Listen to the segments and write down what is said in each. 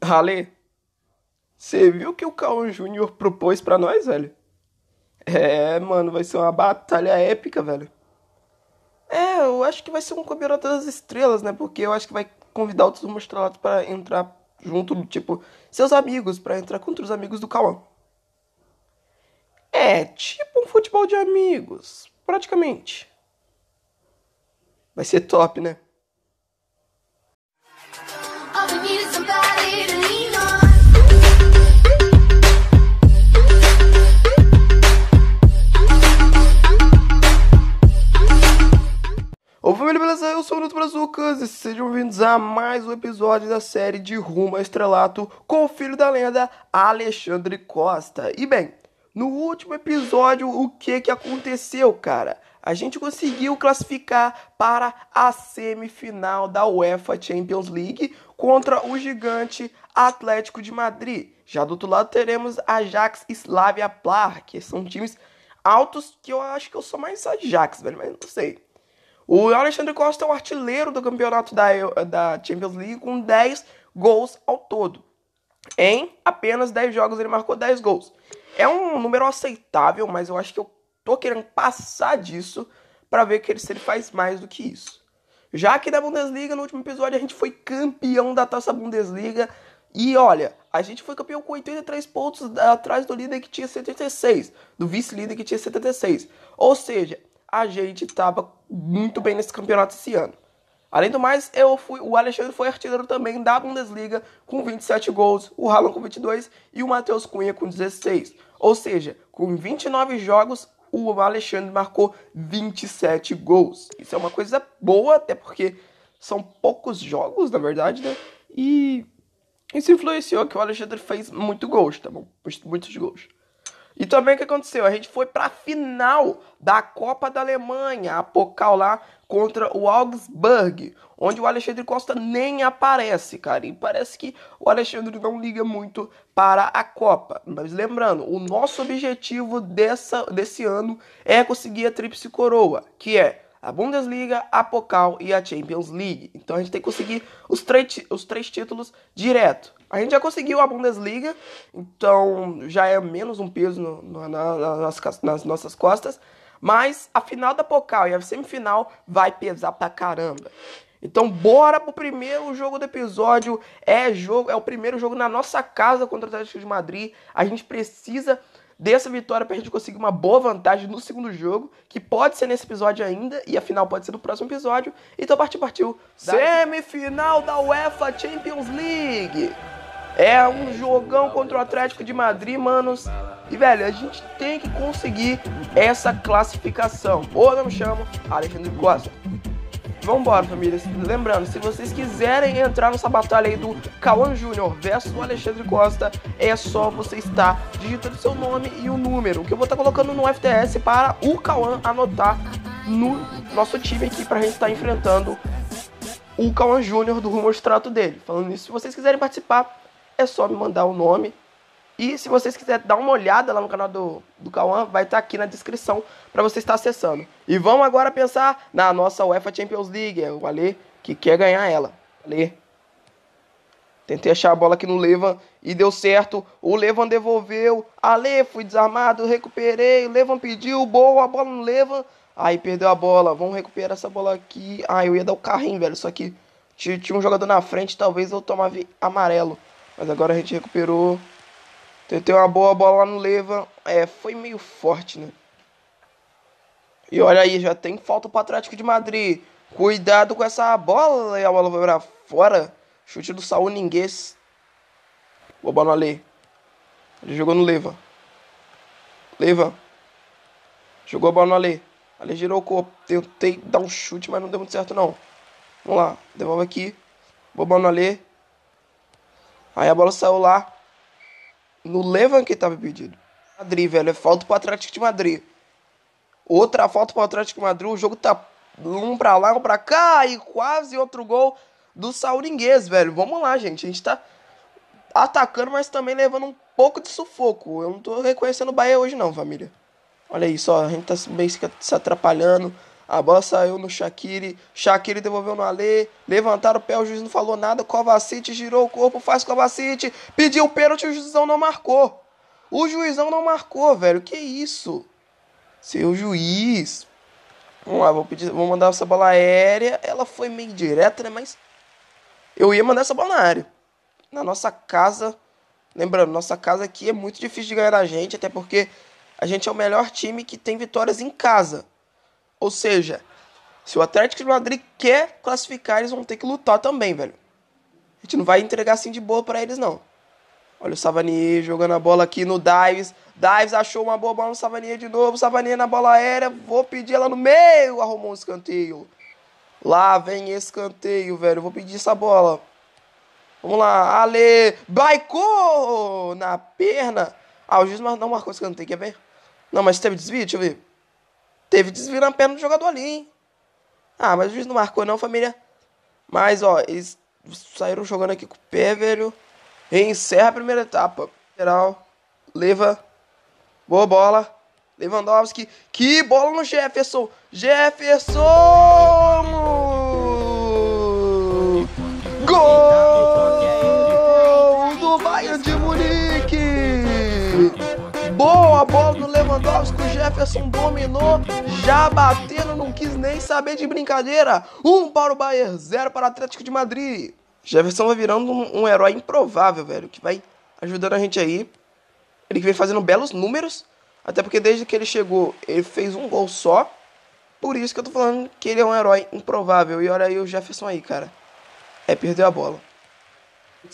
Ale, você viu o que o Cauã Júnior propôs para nós, velho? É, mano, vai ser uma batalha épica, velho. É, eu acho que vai ser um campeonato das estrelas, né? Porque eu acho que vai convidar outros mostrados para entrar junto, tipo, seus amigos, para entrar contra os amigos do Cauã. É, tipo um futebol de amigos, praticamente. Vai ser top, né? Ô família, beleza? Eu sou o Nuto Brazucas e sejam bem-vindos a mais um episódio da série de Rumo ao Estrelato com o filho da lenda Alexandre Costa. E bem, no último episódio, o que que aconteceu, cara? A gente conseguiu classificar para a semifinal da UEFA Champions League contra o gigante Atlético de Madrid. Já do outro lado teremos Ajax e Slavia Plar, que são times altos que eu acho que eu sou mais Ajax, velho, mas não sei. O Alexandre Costa é o artilheiro do campeonato da, da Champions League com 10 gols ao todo. Em apenas 10 jogos ele marcou 10 gols. É um número aceitável, mas eu acho que eu tô querendo passar disso para ver que ele, se ele faz mais do que isso. Já que da Bundesliga, no último episódio, a gente foi campeão da Taça Bundesliga. E olha, a gente foi campeão com 83 pontos atrás do líder que tinha 76, do vice-líder que tinha 76. Ou seja, a gente tava muito bem nesse campeonato esse ano. Além do mais, eu fui, o Alexandre foi artilheiro também da Bundesliga com 27 gols, o Haaland com 22 e o Matheus Cunha com 16. Ou seja, com 29 jogos, o Alexandre marcou 27 gols. Isso é uma coisa boa, até porque são poucos jogos, na verdade, né? E isso influenciou que o Alexandre fez muito gols, tá bom? Muitos gols. E também o que aconteceu? A gente foi para a final da Copa da Alemanha, a Pokal lá, contra o Augsburg, onde o Alexandre Costa nem aparece, cara. E parece que o Alexandre não liga muito para a Copa. Mas lembrando, o nosso objetivo dessa, desse ano é conseguir a Tríplice Coroa, que é a Bundesliga, a Pokal e a Champions League. Então a gente tem que conseguir os três, os três títulos direto. A gente já conseguiu a Bundesliga, então já é menos um peso no, no, na, nas, nas nossas costas. Mas a final da Pocal e a semifinal vai pesar pra caramba. Então bora pro primeiro jogo do episódio. É jogo, é o primeiro jogo na nossa casa contra o Atlético de Madrid. A gente precisa dessa vitória pra gente conseguir uma boa vantagem no segundo jogo, que pode ser nesse episódio ainda e a final pode ser no próximo episódio. Então partiu, partiu. Semifinal da UEFA Champions League. É um jogão contra o Atlético de Madrid, manos. E, velho, a gente tem que conseguir essa classificação. Ou eu me chamo Alexandre Costa. Vambora, família. Lembrando, se vocês quiserem entrar nessa batalha aí do Cauã Júnior versus o Alexandre Costa, é só você estar digitando seu nome e o número, que eu vou estar tá colocando no FTS para o Cauã anotar no nosso time aqui para a gente estar tá enfrentando o Cauã Júnior do rumo ao extrato dele. Falando nisso, se vocês quiserem participar, é só me mandar o nome. E se vocês quiserem dar uma olhada lá no canal do, do Cauã, vai estar tá aqui na descrição para você estar acessando. E vamos agora pensar na nossa UEFA Champions League. É o Ale que quer ganhar ela. Ale. Tentei achar a bola aqui no Levan e deu certo. O Levan devolveu. Ale, fui desarmado, recuperei. Levan pediu, boa, a bola no Levan. Aí perdeu a bola. Vamos recuperar essa bola aqui. Ah, eu ia dar o carrinho, velho. Só que tinha um jogador na frente, talvez eu tomava amarelo. Mas agora a gente recuperou. Tentei uma boa bola lá no Leva. É, foi meio forte, né? E olha aí, já tem falta para o Atlético de Madrid. Cuidado com essa bola. E a bola vai para fora. Chute do Saúl Ninguês. Boa bola ali. Ele jogou no Leva. Leva. Jogou a bola no Ale. Ale girou o corpo. Tentei dar um chute, mas não deu muito certo, não. Vamos lá. Devolve aqui. Boa bola no Ale. Aí a bola saiu lá no Levan que estava pedindo. Madrid, velho, é falta pro Atlético de Madrid. Outra falta pro Atlético de Madrid, o jogo tá um pra lá, um pra cá e quase outro gol do Sauringuês, velho. Vamos lá, gente, a gente tá atacando, mas também levando um pouco de sufoco. Eu não tô reconhecendo o Bahia hoje não, família. Olha aí só, a gente tá meio se atrapalhando. A bola saiu no Shaqiri. Shaqiri devolveu no Alê. Levantaram o pé, o juiz não falou nada. Covacite girou o corpo, faz Covacite. Pediu o pênalti, o juizão não marcou. O juizão não marcou, velho. Que isso? Seu juiz. Vamos lá, vou, pedir, vou mandar essa bola aérea. Ela foi meio direta, né? Mas eu ia mandar essa bola na área. Na nossa casa. Lembrando, nossa casa aqui é muito difícil de ganhar da gente, até porque a gente é o melhor time que tem vitórias em casa. Ou seja, se o Atlético de Madrid quer classificar, eles vão ter que lutar também, velho. A gente não vai entregar assim de boa para eles, não. Olha o Savanier jogando a bola aqui no Dives. Dives achou uma boa bola no Savanier de novo. Savanier na bola aérea. Vou pedir ela no meio. Arrumou um escanteio. Lá vem escanteio, velho. Vou pedir essa bola. Vamos lá. Ale. Baicou na perna. Ah, o juiz não marcou escanteio. Quer ver? Não, mas teve desvio. Deixa eu ver teve desvio na perna do jogador ali, hein? Ah, mas o juiz não marcou não, família. Mas, ó, eles saíram jogando aqui com o pé, velho. E encerra a primeira etapa. Geral, leva. Boa bola. Lewandowski. Que bola no Jefferson. Jefferson! Gol! Boa a bola do Lewandowski, o Jefferson dominou, já batendo, não quis nem saber de brincadeira. Um para o Bayern, zero para o Atlético de Madrid. Jefferson vai virando um, um herói improvável, velho, que vai ajudando a gente aí. Ele que vem fazendo belos números, até porque desde que ele chegou, ele fez um gol só. Por isso que eu tô falando que ele é um herói improvável. E olha aí o Jefferson aí, cara. É, perdeu a bola.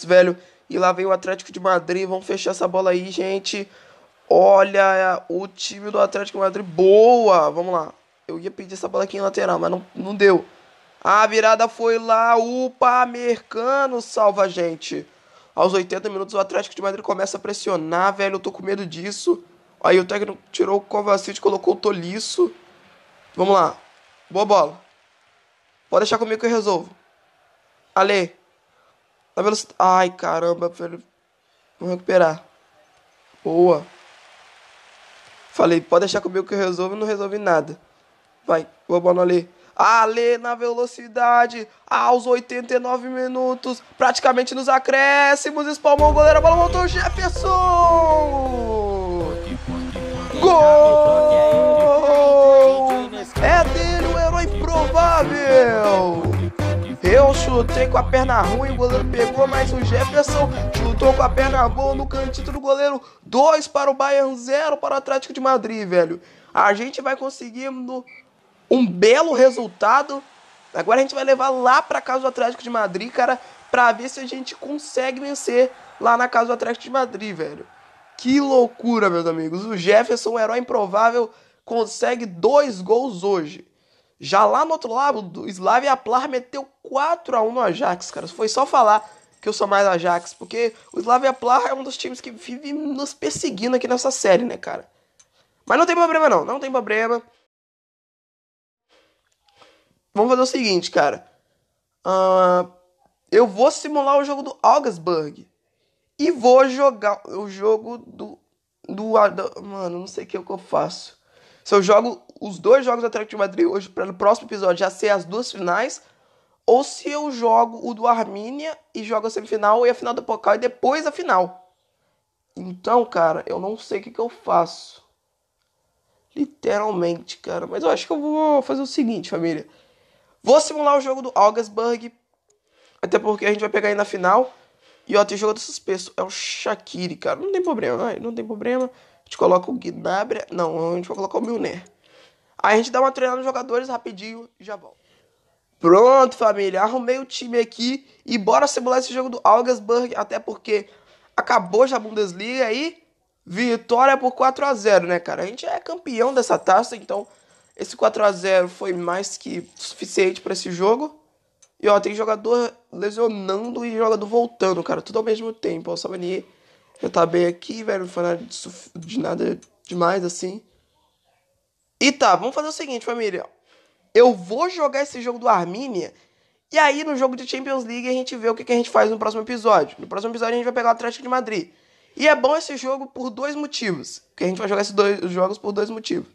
velho. E lá vem o Atlético de Madrid. Vamos fechar essa bola aí, gente. Olha o time do Atlético Madrid. Boa! Vamos lá. Eu ia pedir essa bola aqui em lateral, mas não, não deu. A virada foi lá. upa Mercano salva a gente. Aos 80 minutos, o Atlético de Madrid começa a pressionar, velho. Eu tô com medo disso. Aí o técnico tirou o Kovacic, colocou o Tolisso. Vamos lá. Boa bola. Pode deixar comigo que eu resolvo. Ale. Na velocidade. Ai, caramba, velho. Vamos recuperar. Boa. Falei, pode deixar comigo que eu resolvo, não resolvi nada. Vai, o Albano ali. Ale na velocidade, aos 89 minutos, praticamente nos acréscimos, espalmou o goleiro, a bola voltou, Jefferson! Gol! É dele o herói improvável! Eu chutei com a perna ruim, o goleiro pegou, mas o Jefferson chutou com a perna boa no cantinho do goleiro. 2 para o Bayern, 0 para o Atlético de Madrid, velho. A gente vai conseguir um belo resultado. Agora a gente vai levar lá para casa do Atlético de Madrid, cara, para ver se a gente consegue vencer lá na casa do Atlético de Madrid, velho. Que loucura, meus amigos. O Jefferson, o herói improvável, consegue dois gols hoje. Já lá no outro lado, o Slavia Plar meteu 4 a 1 no Ajax, cara. Foi só falar que eu sou mais Ajax, porque o Slavia Plar é um dos times que vive nos perseguindo aqui nessa série, né, cara? Mas não tem problema não, não tem problema. Vamos fazer o seguinte, cara. Uh, eu vou simular o jogo do Augsburg e vou jogar o jogo do do, do mano, não sei o que, é o que eu faço. Se eu jogo os dois jogos do Atlético de Madrid hoje para no próximo episódio já ser as duas finais, ou se eu jogo o do Armínia e jogo a semifinal e a final do Pocal e depois a final. Então, cara, eu não sei o que, que eu faço. Literalmente, cara. Mas eu acho que eu vou fazer o seguinte, família. Vou simular o jogo do Augsburg. Até porque a gente vai pegar aí na final. E ó, tem jogo do suspenso. É o Shaqiri, cara. Não tem problema, Não tem problema. A gente coloca o Gnabry. Não, a gente vai colocar o Milner. Aí a gente dá uma treinada nos jogadores rapidinho e já volta. Pronto, família, arrumei o time aqui e bora simular esse jogo do Augsburg, até porque acabou já a Bundesliga aí, vitória por 4 a 0, né, cara? A gente é campeão dessa taça, então esse 4 a 0 foi mais que suficiente para esse jogo. E ó, tem jogador lesionando e jogador voltando, cara, tudo ao mesmo tempo. O Sabani já tá bem aqui, velho, não foi nada de, de nada demais assim. E tá, vamos fazer o seguinte, família. Eu vou jogar esse jogo do Armínia. E aí, no jogo de Champions League, a gente vê o que, a gente faz no próximo episódio. No próximo episódio, a gente vai pegar o Atlético de Madrid. E é bom esse jogo por dois motivos. Que a gente vai jogar esses dois jogos por dois motivos.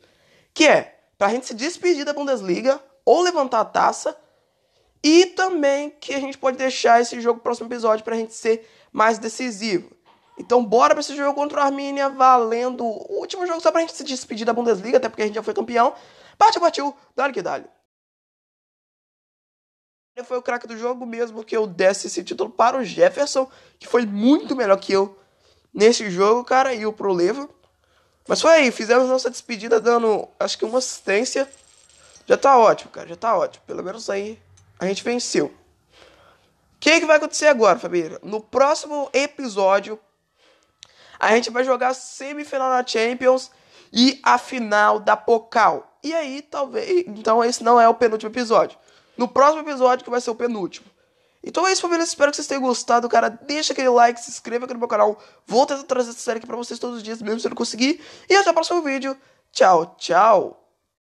Que é pra gente se despedir da Bundesliga ou levantar a taça. E também que a gente pode deixar esse jogo pro próximo episódio pra gente ser mais decisivo. Então bora pra esse jogo contra o Armínia, valendo o último jogo só pra gente se despedir da Bundesliga, até porque a gente já foi campeão. Partiu, partiu, dale que dale. Foi o craque do jogo mesmo que eu desse esse título para o Jefferson, que foi muito melhor que eu nesse jogo, cara, e o prolevo Mas foi aí, fizemos nossa despedida dando, acho que uma assistência. Já tá ótimo, cara, já tá ótimo. Pelo menos aí a gente venceu. O que, que vai acontecer agora, família? No próximo episódio, a gente vai jogar semifinal na Champions e a final da Pocal. E aí, talvez. Então, esse não é o penúltimo episódio. No próximo episódio, que vai ser o penúltimo. Então é isso, família. Espero que vocês tenham gostado, cara. Deixa aquele like, se inscreva aqui no meu canal. Vou tentar trazer essa série aqui pra vocês todos os dias, mesmo se eu não conseguir. E até o próximo vídeo. Tchau, tchau.